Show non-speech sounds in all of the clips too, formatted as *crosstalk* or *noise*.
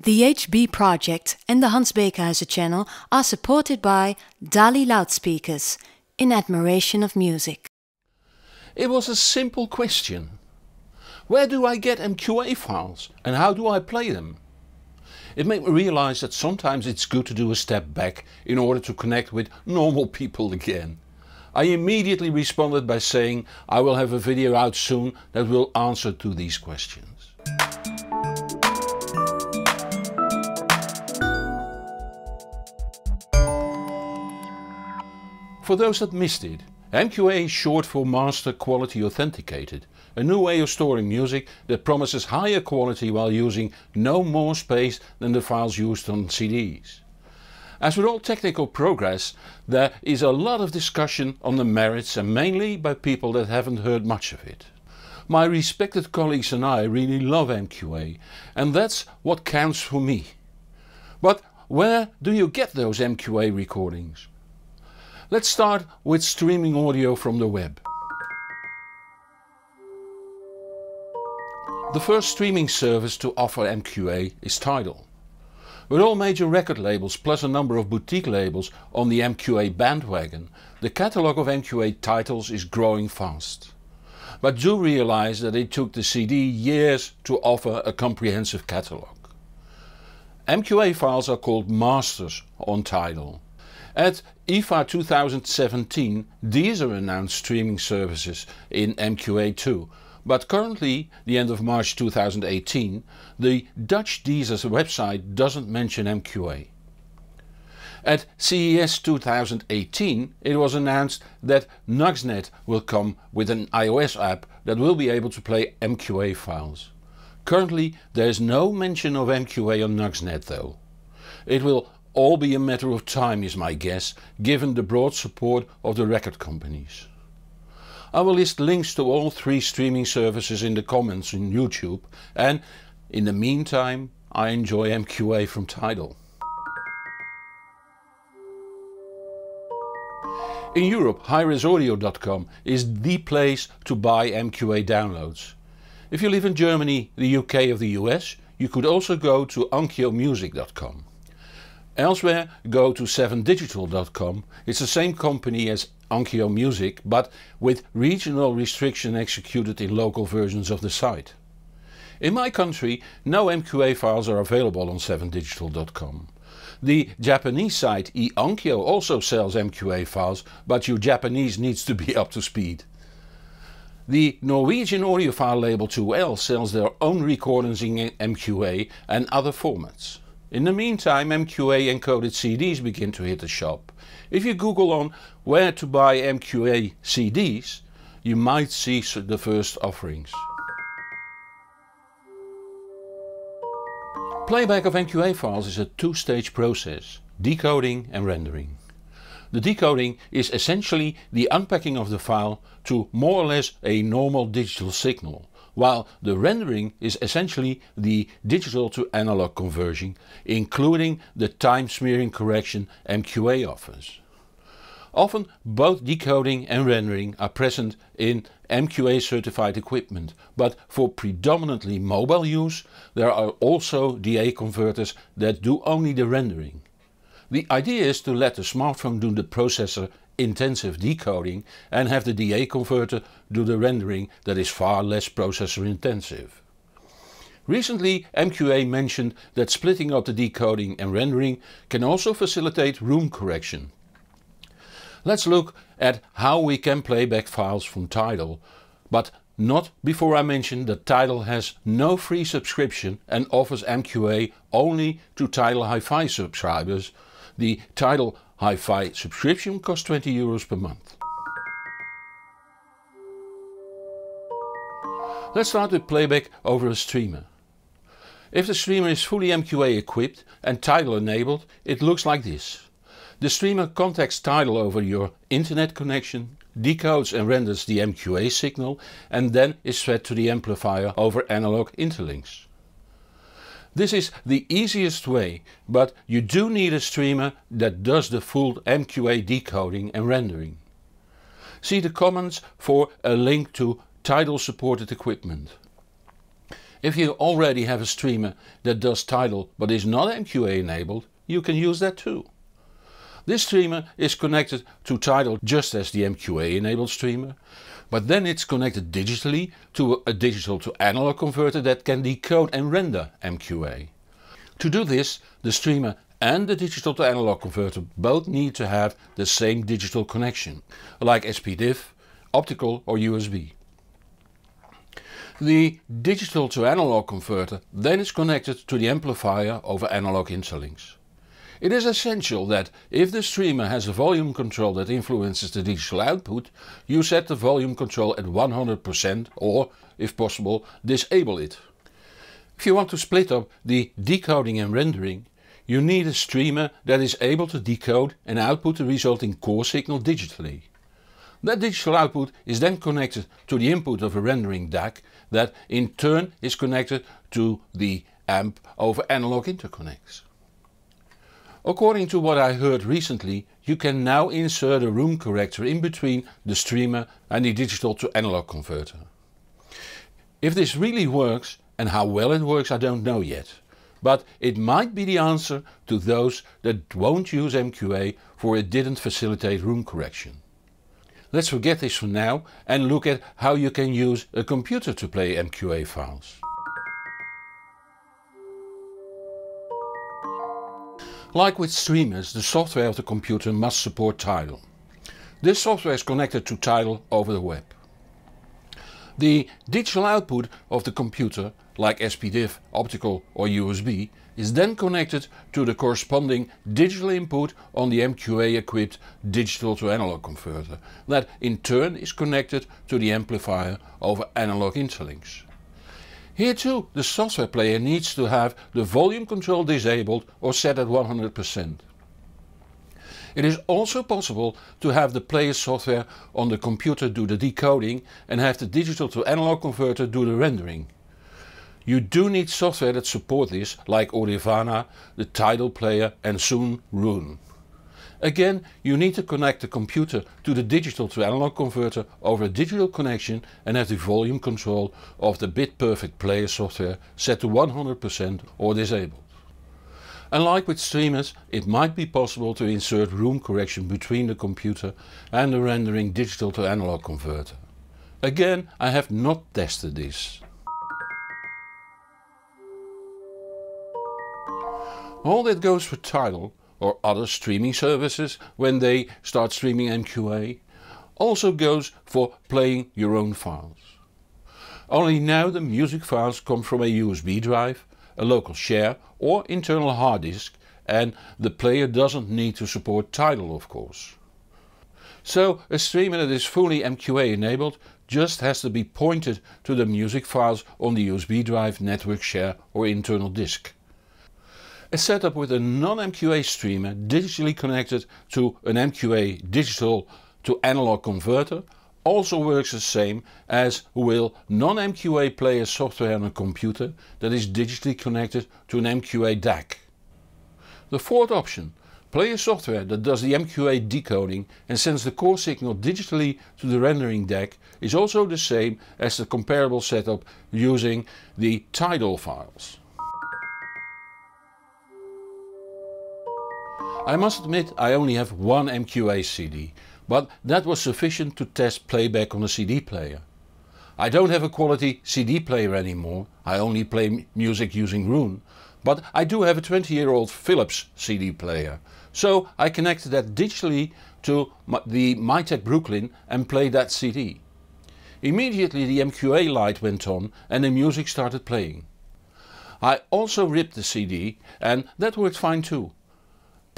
The HB Project and the Hans Beekhuizen channel are supported by Dali loudspeakers in admiration of music. It was a simple question. Where do I get MQA files and how do I play them? It made me realize that sometimes it's good to do a step back in order to connect with normal people again. I immediately responded by saying I will have a video out soon that will answer to these questions. For those that missed it, MQA is short for Master Quality Authenticated, a new way of storing music that promises higher quality while using no more space than the files used on CDs. As with all technical progress, there is a lot of discussion on the merits and mainly by people that haven't heard much of it. My respected colleagues and I really love MQA and that's what counts for me. But where do you get those MQA recordings? Let's start with streaming audio from the web. The first streaming service to offer MQA is Tidal. With all major record labels plus a number of boutique labels on the MQA bandwagon, the catalogue of MQA titles is growing fast. But do realize that it took the CD years to offer a comprehensive catalogue. MQA files are called masters on Tidal. And IFA 2017, Deezer announced streaming services in MQA2, but currently, the end of March 2018, the Dutch Deezer's website doesn't mention MQA. At CES 2018 it was announced that Nuxnet will come with an iOS app that will be able to play MQA files. Currently there is no mention of MQA on Nuxnet though. It will all be a matter of time is my guess, given the broad support of the record companies. I will list links to all three streaming services in the comments on YouTube and, in the meantime, I enjoy MQA from Tidal. In Europe, highresaudio.com is the place to buy MQA downloads. If you live in Germany, the UK or the US, you could also go to onkyomusic.com. Elsewhere, go to 7digital.com. It's the same company as Onkyo Music, but with regional restriction executed in local versions of the site. In my country, no MQA files are available on 7digital.com. The Japanese site eOnkyo also sells MQA files, but your Japanese needs to be *laughs* up to speed. The Norwegian audiophile label 2L sells their own recordings in MQA and other formats. In the meantime, MQA encoded CDs begin to hit the shop. If you Google on where to buy MQA CDs, you might see the first offerings. Playback of MQA files is a two-stage process, decoding and rendering. The decoding is essentially the unpacking of the file to more or less a normal digital signal, while the rendering is essentially the digital to analog conversion, including the time smearing correction MQA offers. Often both decoding and rendering are present in MQA certified equipment, but for predominantly mobile use there are also DA converters that do only the rendering. The idea is to let the smartphone do the processor intensive decoding and have the DA converter do the rendering that is far less processor intensive. Recently MQA mentioned that splitting up the decoding and rendering can also facilitate room correction. Let's look at how we can playback files from Tidal, but not before I mention that Tidal has no free subscription and offers MQA only to Tidal Hi-Fi subscribers. The Tidal Hi-Fi subscription costs 20 euros per month. Let's start with playback over a streamer. If the streamer is fully MQA equipped and Tidal enabled, it looks like this. The streamer contacts Tidal over your internet connection, decodes and renders the MQA signal and then is fed to the amplifier over analog interlinks. This is the easiest way, but you do need a streamer that does the full MQA decoding and rendering. See the comments for a link to tidal supported equipment. If you already have a streamer that does tidal but is not MQA enabled, you can use that too. This streamer is connected to Tidal just as the MQA enabled streamer, but then it's connected digitally to a digital to analog converter that can decode and render MQA. To do this, the streamer and the digital to analog converter both need to have the same digital connection, like SPDIF, optical or USB. The digital to analog converter then is connected to the amplifier over analog interlinks. It is essential that if the streamer has a volume control that influences the digital output, you set the volume control at 100% or, if possible, disable it. If you want to split up the decoding and rendering, you need a streamer that is able to decode and output the resulting core signal digitally. That digital output is then connected to the input of a rendering DAC that in turn is connected to the amp over analog interconnects. According to what I heard recently, you can now insert a room corrector in between the streamer and the digital to analog converter. If this really works, and how well it works I don't know yet, but it might be the answer to those that won't use MQA for it didn't facilitate room correction. Let's forget this for now and look at how you can use a computer to play MQA files. Like with streamers, the software of the computer must support Tidal. This software is connected to Tidal over the web. The digital output of the computer, like SPDIF, optical or USB, is then connected to the corresponding digital input on the MQA-equipped digital to analog converter, that in turn is connected to the amplifier over analog interlinks. Here too, the software player needs to have the volume control disabled or set at 100%. It is also possible to have the player software on the computer do the decoding and have the digital to analog converter do the rendering. You do need software that support this like Orivana, the Tidal player and soon Rune. Again, you need to connect the computer to the digital to analog converter over a digital connection and have the volume control of the BitPerfect player software set to 100% or disabled. Unlike with streamers, it might be possible to insert room correction between the computer and the rendering digital to analog converter. Again, I have not tested this. All that goes for title, or other streaming services when they start streaming MQA also goes for playing your own files. Only now the music files come from a USB drive, a local share or internal hard disk and the player doesn't need to support Tidal of course. So a streamer that is fully MQA enabled just has to be pointed to the music files on the USB drive, network share or internal disk. A setup with a non-MQA streamer digitally connected to an MQA digital to analog converter also works the same as will non-MQA player software on a computer that is digitally connected to an MQA DAC. The fourth option, player software that does the MQA decoding and sends the core signal digitally to the rendering DAC is also the same as the comparable setup using the tidal files. I must admit I only have one MQA CD, but that was sufficient to test playback on a CD player. I don't have a quality CD player anymore, I only play music using Roon, but I do have a 20 year old Philips CD player, so I connected that digitally to the MyTech Brooklyn and played that CD. Immediately the MQA light went on and the music started playing. I also ripped the CD and that worked fine too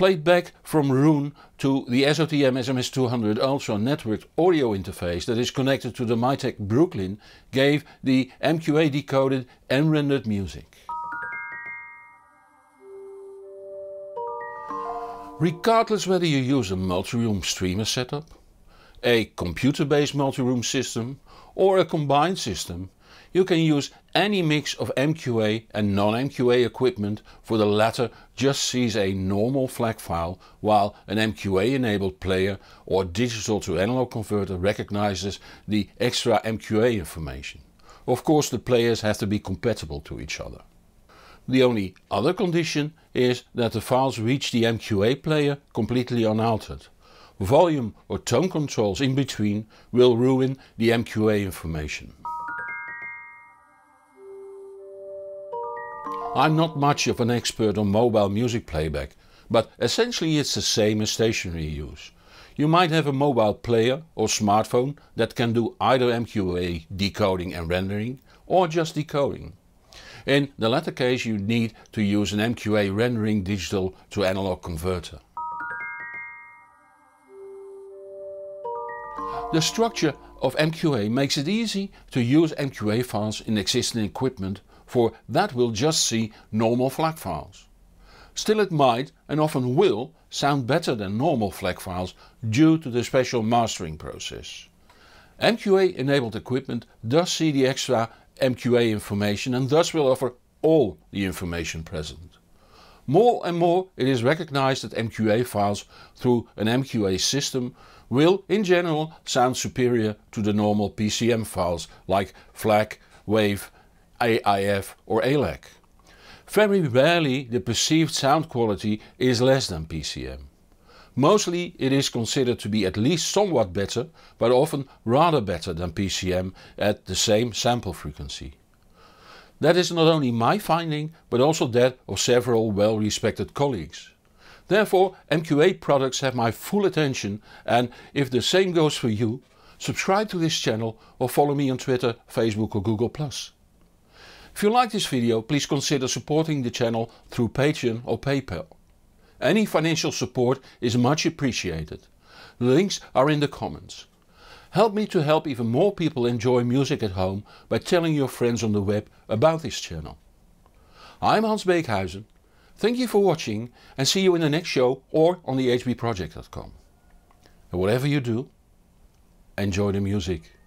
played back from Roon to the SOTM SMS200 Ultra networked audio interface that is connected to the MyTech Brooklyn gave the MQA decoded and rendered music. Regardless whether you use a multi-room streamer setup, a computer-based multi-room system or a combined system, you can use any mix of MQA and non-MQA equipment for the latter just sees a normal FLAC file while an MQA enabled player or digital to analog converter recognizes the extra MQA information. Of course the players have to be compatible to each other. The only other condition is that the files reach the MQA player completely unaltered. Volume or tone controls in between will ruin the MQA information. I'm not much of an expert on mobile music playback, but essentially it's the same as stationary use. You might have a mobile player or smartphone that can do either MQA decoding and rendering or just decoding. In the latter case you need to use an MQA rendering digital to analog converter. The structure of MQA makes it easy to use MQA files in existing equipment for that will just see normal FLAC files. Still it might and often will sound better than normal FLAC files due to the special mastering process. MQA enabled equipment does see the extra MQA information and thus will offer all the information present. More and more it is recognized that MQA files through an MQA system will in general sound superior to the normal PCM files like FLAC, WAV AIF or ALAC. Very rarely the perceived sound quality is less than PCM. Mostly it is considered to be at least somewhat better, but often rather better than PCM at the same sample frequency. That is not only my finding, but also that of several well-respected colleagues. Therefore MQA products have my full attention and if the same goes for you, subscribe to this channel or follow me on Twitter, Facebook or Google+. If you like this video, please consider supporting the channel through Patreon or PayPal. Any financial support is much appreciated. Links are in the comments. Help me to help even more people enjoy music at home by telling your friends on the web about this channel. I'm Hans Beekhuizen. Thank you for watching and see you in the next show or on thehbproject.com. And whatever you do, enjoy the music.